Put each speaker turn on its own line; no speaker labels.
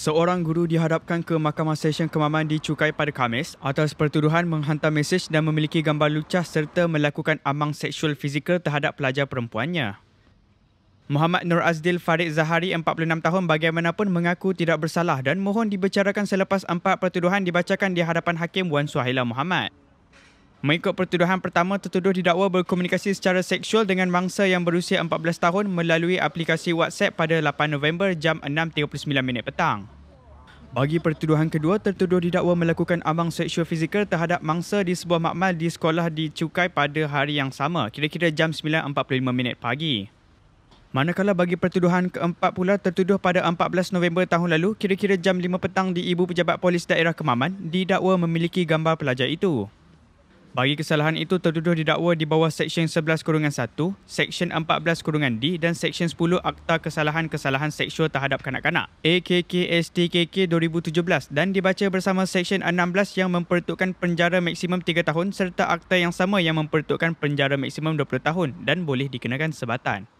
Seorang guru dihadapkan ke Mahkamah Sesyen Kemaman di Cukai pada Khamis atas pertuduhan menghantar mesej dan memiliki gambar lucah serta melakukan amang seksual fizikal terhadap pelajar perempuannya. Muhammad Nur Azdil Farid Zahari, 46 tahun, bagaimanapun mengaku tidak bersalah dan mohon dibicarakan selepas empat pertuduhan dibacakan di hadapan Hakim Wan Suhaila Muhammad. Mengikut pertuduhan pertama, tertuduh didakwa berkomunikasi secara seksual dengan mangsa yang berusia 14 tahun melalui aplikasi WhatsApp pada 8 November jam 6.39 minit petang. Bagi pertuduhan kedua, tertuduh didakwa melakukan amang seksual fizikal terhadap mangsa di sebuah makmal di sekolah di Cukai pada hari yang sama, kira-kira jam 9.45 minit pagi. Manakala bagi pertuduhan keempat pula tertuduh pada 14 November tahun lalu, kira-kira jam 5 petang di Ibu Pejabat Polis Daerah Kemaman, didakwa memiliki gambar pelajar itu. Bagi kesalahan itu, tertuduh didakwa di bawah Seksyen 11 Kurungan 1, Seksyen 14 Kurungan D dan Seksyen 10 Akta Kesalahan-Kesalahan Seksual Terhadap Kanak-Kanak AKK-STKK 2017 dan dibaca bersama Seksyen 16 yang mempertukkan penjara maksimum 3 tahun serta akta yang sama yang mempertukkan penjara maksimum 20 tahun dan boleh dikenakan sebatan.